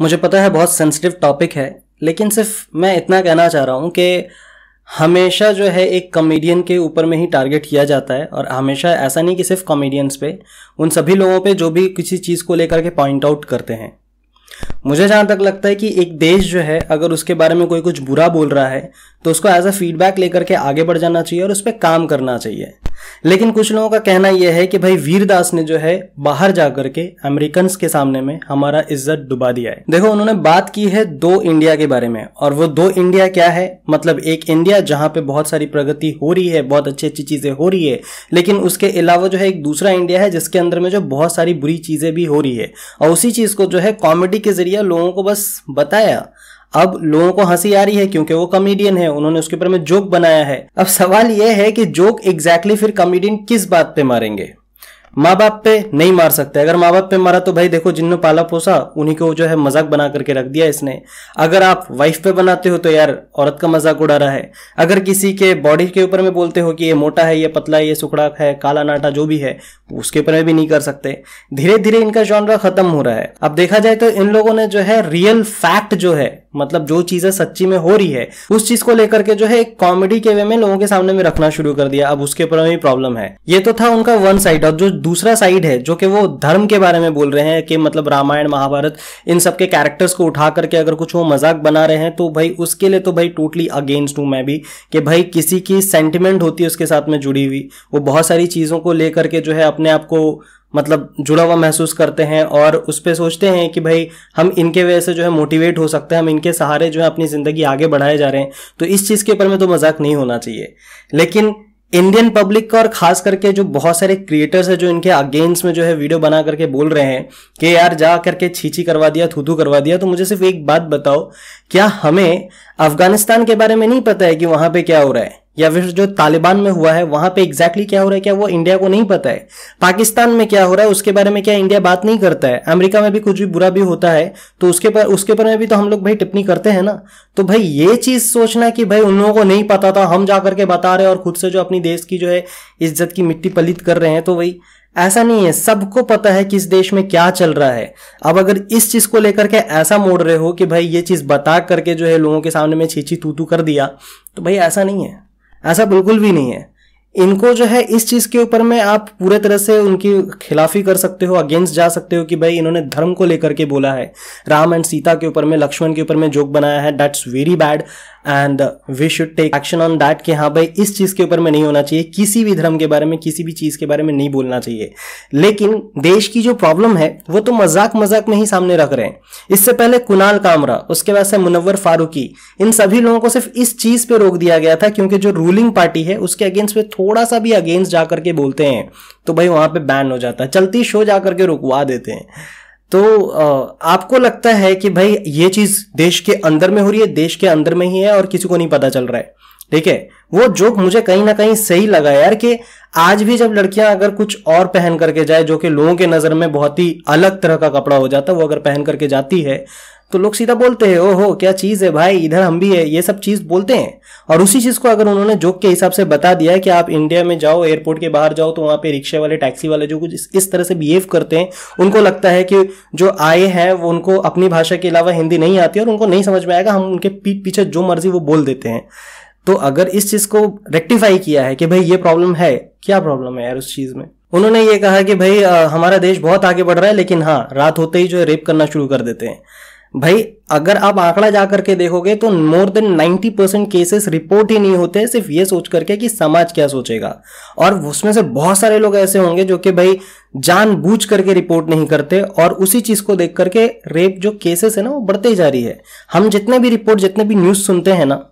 मुझे पता है बहुत सेंसिटिव टॉपिक है लेकिन सिर्फ मैं इतना कहना चाह रहा हूँ कि हमेशा जो है एक कॉमेडियन के ऊपर में ही टारगेट किया जाता है और हमेशा ऐसा नहीं कि सिर्फ कॉमेडियंस पे उन सभी लोगों पे जो भी किसी चीज़ को लेकर के पॉइंट आउट करते हैं मुझे जहाँ तक लगता है कि एक देश जो है अगर उसके बारे में कोई कुछ बुरा बोल रहा है तो उसको एज अ फीडबैक लेकर के आगे बढ़ जाना चाहिए और उस पर काम करना चाहिए लेकिन कुछ लोगों का कहना यह है कि भाई वीरदास ने जो है बाहर जाकर के अमेरिकन के सामने में हमारा इज्जत डुबा दिया है देखो उन्होंने बात की है दो इंडिया के बारे में और वो दो इंडिया क्या है मतलब एक इंडिया जहां पे बहुत सारी प्रगति हो रही है बहुत अच्छी अच्छी चीजें हो रही है लेकिन उसके अलावा जो है एक दूसरा इंडिया है जिसके अंदर में जो बहुत सारी बुरी चीजें भी हो रही है और उसी चीज को जो है कॉमेडी के जरिए लोगों को बस बताया अब लोगों को हंसी आ रही है क्योंकि वो कॉमेडियन है उन्होंने उसके ऊपर में जोक बनाया है अब सवाल यह है कि जोक एग्जैक्टली फिर कॉमेडियन किस बात पे मारेंगे माँ बाप पे नहीं मार सकते अगर माँ बाप पे मारा तो भाई देखो जिनने पाला पोसा उन्हीं को जो है मजाक बना करके रख दिया इसने अगर आप वाइफ पे बनाते हो तो यार औरत का मजाक उड़ा रहा है अगर किसी के बॉडी के ऊपर में बोलते हो कि ये मोटा है ये पतला है ये सुखड़ा है काला नाटा जो भी है उसके ऊपर में भी नहीं कर सकते धीरे धीरे इनका जॉनरा खत्म हो रहा है अब देखा जाए तो इन लोगों ने जो है रियल फैक्ट जो है मतलब जो चीजें सच्ची में हो रही है उस चीज को लेकर के जो है एक कॉमेडी के वे में लोगों के सामने में रखना शुरू कर दिया अब उसके ऊपर प्रॉब्लम है ये तो था उनका वन साइड और जो दूसरा साइड है जो कि वो धर्म के बारे में बोल रहे हैं कि मतलब रामायण महाभारत इन सबके कैरेक्टर्स को उठा करके अगर कुछ वो मजाक बना रहे हैं तो भाई उसके लिए तो भाई टोटली अगेंस्ट हूं मैं भी कि भाई किसी की सेंटिमेंट होती है उसके साथ में जुड़ी हुई वो बहुत सारी चीजों को लेकर के जो है अपने आप को मतलब जुड़ा हुआ महसूस करते हैं और उस पर सोचते हैं कि भाई हम इनके वजह से जो है मोटिवेट हो सकते हैं हम इनके सहारे जो है अपनी ज़िंदगी आगे बढ़ाए जा रहे हैं तो इस चीज़ के ऊपर में तो मजाक नहीं होना चाहिए लेकिन इंडियन पब्लिक का और खास करके जो बहुत सारे क्रिएटर्स हैं जो इनके अगेंस्ट में जो है वीडियो बना करके बोल रहे हैं कि यार जा करके छीछी करवा दिया थूथू करवा दिया तो मुझे सिर्फ एक बात बताओ क्या हमें अफगानिस्तान के बारे में नहीं पता है कि वहां पे क्या हो रहा है या फिर जो तालिबान में हुआ है वहां पे एग्जैक्टली exactly क्या हो रहा है क्या वो इंडिया को नहीं पता है पाकिस्तान में क्या हो रहा है उसके बारे में क्या इंडिया बात नहीं करता है अमेरिका में भी कुछ भी बुरा भी होता है तो उसके पर उसके पर में भी तो हम लोग भाई टिप्पणी करते हैं ना तो भाई ये चीज सोचना कि भाई उन लोगों को नहीं पता था हम जा करके बता रहे और खुद से जो अपनी देश की जो है इज्जत की मिट्टी पलित कर रहे हैं तो भाई ऐसा नहीं है सबको पता है किस देश में क्या चल रहा है अब अगर इस चीज को लेकर के ऐसा मोड़ रहे हो कि भाई ये चीज बता करके जो है लोगों के सामने में छीछी तू तू कर दिया तो भाई ऐसा नहीं है ऐसा बिल्कुल भी नहीं है इनको जो है इस चीज़ के ऊपर में आप पूरे तरह से उनकी खिलाफी कर सकते हो अगेंस्ट जा सकते हो कि भाई इन्होंने धर्म को लेकर के बोला है राम एंड सीता के ऊपर में लक्ष्मण के ऊपर में जोक बनाया है that's very bad and we should take action on that कि हाँ भाई इस चीज़ के ऊपर में नहीं होना चाहिए किसी भी धर्म के बारे में किसी भी चीज़ के बारे में नहीं बोलना चाहिए लेकिन देश की जो प्रॉब्लम है वो तो मजाक मजाक में ही सामने रख रहे हैं इससे पहले कुणाल कामरा उसके बाद से मुनवर फारूकी इन सभी लोगों को सिर्फ इस चीज़ पर रोक दिया गया था क्योंकि जो रूलिंग पार्टी है उसके अगेंस्ट वे थोड़ा सा भी अगेंस्ट जा करके बोलते हैं तो भाई वहाँ पर बैन हो जाता है चलती शो जा करके रुकवा देते हैं तो आपको लगता है कि भाई ये चीज देश के अंदर में हो रही है देश के अंदर में ही है और किसी को नहीं पता चल रहा है ठीक है वो जोक मुझे कहीं ना कहीं सही लगा यार कि आज भी जब लड़कियां अगर कुछ और पहन करके जाए जो कि लोगों के नजर में बहुत ही अलग तरह का कपड़ा हो जाता है वो अगर पहन करके जाती है तो लोग सीधा बोलते हैं ओहो क्या चीज़ है भाई इधर हम भी है ये सब चीज़ बोलते हैं और उसी चीज़ को अगर उन्होंने जोक के हिसाब से बता दिया है कि आप इंडिया में जाओ एयरपोर्ट के बाहर जाओ तो वहां पे रिक्शे वाले टैक्सी वाले जो कुछ इस तरह से बिहेव करते हैं उनको लगता है कि जो आए हैं वो उनको अपनी भाषा के अलावा हिंदी नहीं आती और उनको नहीं समझ में आएगा हम उनके पीछे जो मर्जी वो बोल देते हैं तो अगर इस चीज़ को रेक्टिफाई किया है कि भाई ये प्रॉब्लम है क्या प्रॉब्लम है यार उस चीज़ में उन्होंने ये कहा कि भाई आ, हमारा देश बहुत आगे बढ़ रहा है लेकिन हाँ रात होते ही जो है रेप करना शुरू कर देते हैं भाई अगर आप आंकड़ा जा करके देखोगे तो more than 90 percent cases report ही नहीं होते सिर्फ ये सोच करके कि समाज क्या सोचेगा और उसमें से बहुत सारे लोग ऐसे होंगे जो कि भाई जान बूझ करके रिपोर्ट नहीं करते और उसी चीज को देख करके रेप जो केसेस है ना वो बढ़ते ही जा रही है हम जितने भी रिपोर्ट जितने भी न्यूज सुनते हैं ना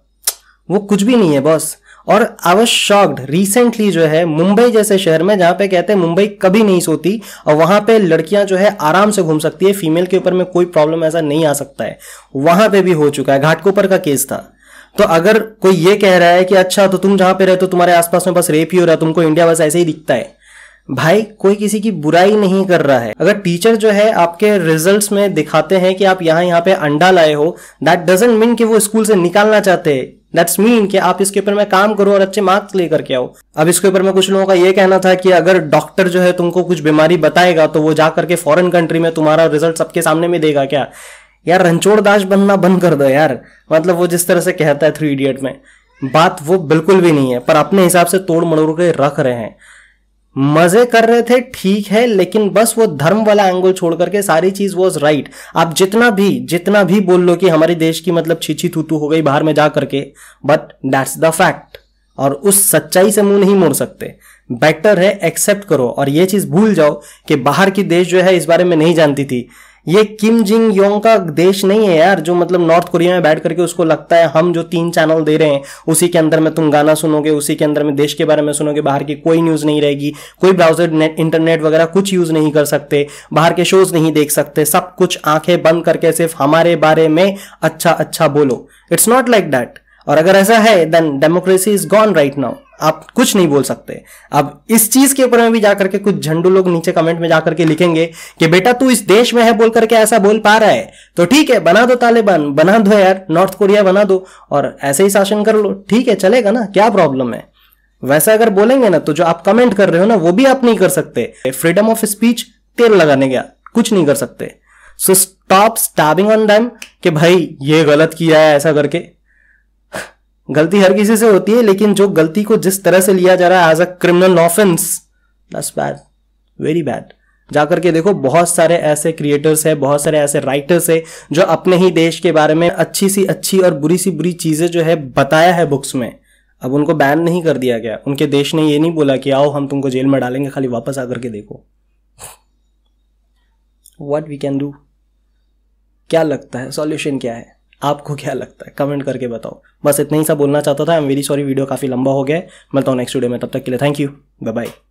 वो कुछ भी नहीं है बस और आई वॉज शॉक्ड रिसेंटली जो है मुंबई जैसे शहर में जहाँ पे कहते हैं मुंबई कभी नहीं सोती और वहाँ पे लड़कियाँ जो है आराम से घूम सकती है फीमेल के ऊपर में कोई प्रॉब्लम ऐसा नहीं आ सकता है वहाँ पे भी हो चुका है घाटकोपर का केस था तो अगर कोई ये कह रहा है कि अच्छा तो तुम जहाँ पे रहते हो तुम्हारे आसपास में बस रेप ही हो रहा है तुमको इंडिया बस ऐसे ही दिखता है भाई कोई किसी की बुराई नहीं कर रहा है अगर टीचर जो है आपके रिजल्ट्स में दिखाते हैं कि आप यहाँ यहाँ पे अंडा लाए हो दैट डजेंट मीन कि वो स्कूल से निकालना चाहते दैट्स मीन कि आप इसके ऊपर में काम करो और अच्छे मार्क्स लेकर के आओ अब इसके ऊपर में कुछ लोगों का ये कहना था कि अगर डॉक्टर जो है तुमको कुछ बीमारी बताएगा तो वो जा करके फॉरेन कंट्री में तुम्हारा रिजल्ट सबके सामने में देगा क्या यार दास बनना बंद कर दो यार मतलब वो जिस तरह से कहता है थ्री इडियट में बात वो बिल्कुल भी नहीं है पर अपने हिसाब से तोड़ मड़ोड़ के रख रहे हैं मजे कर रहे थे ठीक है लेकिन बस वो धर्म वाला एंगल छोड़ करके सारी चीज वॉज राइट आप जितना भी जितना भी बोल लो कि हमारे देश की मतलब छीछी थूतू हो गई बाहर में जा करके बट दैट्स द फैक्ट और उस सच्चाई से मुंह नहीं मोड़ सकते बेटर है एक्सेप्ट करो और ये चीज भूल जाओ कि बाहर की देश जो है इस बारे में नहीं जानती थी ये किम जिंग योंग का देश नहीं है यार जो मतलब नॉर्थ कोरिया में बैठ करके उसको लगता है हम जो तीन चैनल दे रहे हैं उसी के अंदर में तुम गाना सुनोगे उसी के अंदर में देश के बारे में सुनोगे बाहर की कोई न्यूज नहीं रहेगी कोई ब्राउजर इंटरनेट वगैरह कुछ यूज नहीं कर सकते बाहर के शोज नहीं देख सकते सब कुछ आंखें बंद करके सिर्फ हमारे बारे में अच्छा अच्छा बोलो इट्स नॉट लाइक दैट और अगर ऐसा है then democracy is gone right now आप कुछ नहीं बोल सकते अब इस चीज के ऊपर में भी जाकर के कुछ झंडू लोग नीचे कमेंट में जाकर के लिखेंगे कि बेटा तू इस देश में है बोल करके ऐसा बोल पा रहा है तो ठीक है बना दो तालिबान बना दो यार नॉर्थ कोरिया बना दो और ऐसे ही शासन कर लो ठीक है चलेगा ना क्या प्रॉब्लम है वैसा अगर बोलेंगे ना तो जो आप कमेंट कर रहे हो ना वो भी आप नहीं कर सकते फ्रीडम ऑफ स्पीच तेल लगाने गया कुछ नहीं कर सकते so stop stabbing on them कि भाई ये गलत किया है ऐसा करके गलती हर किसी से होती है लेकिन जो गलती को जिस तरह से लिया जा रहा है as a criminal offence this bad very bad जाकर के देखो बहुत सारे ऐसे क्रिएटर्स हैं बहुत सारे ऐसे राइटर्स हैं जो अपने ही देश के बारे में अच्छी सी अच्छी और बुरी सी बुरी चीज़ें जो है बताया है बुक्स में अब उनको बैन नहीं कर दिया गया उनके देश ने ये नहीं बोला कि आओ हम तुमको जेल में डालेंगे खाली वापस आकर के देखो वट वी कैन डू क्या लगता है सॉल्यूशन क्या है आपको क्या लगता है कमेंट करके बताओ बस इतना ही सब बोलना चाहता था I am very sorry video काफ़ी लंबा हो गया मैं मिलता हूँ नेक्स्ट वीडियो में तब तक के लिए थैंक यू बाय बाय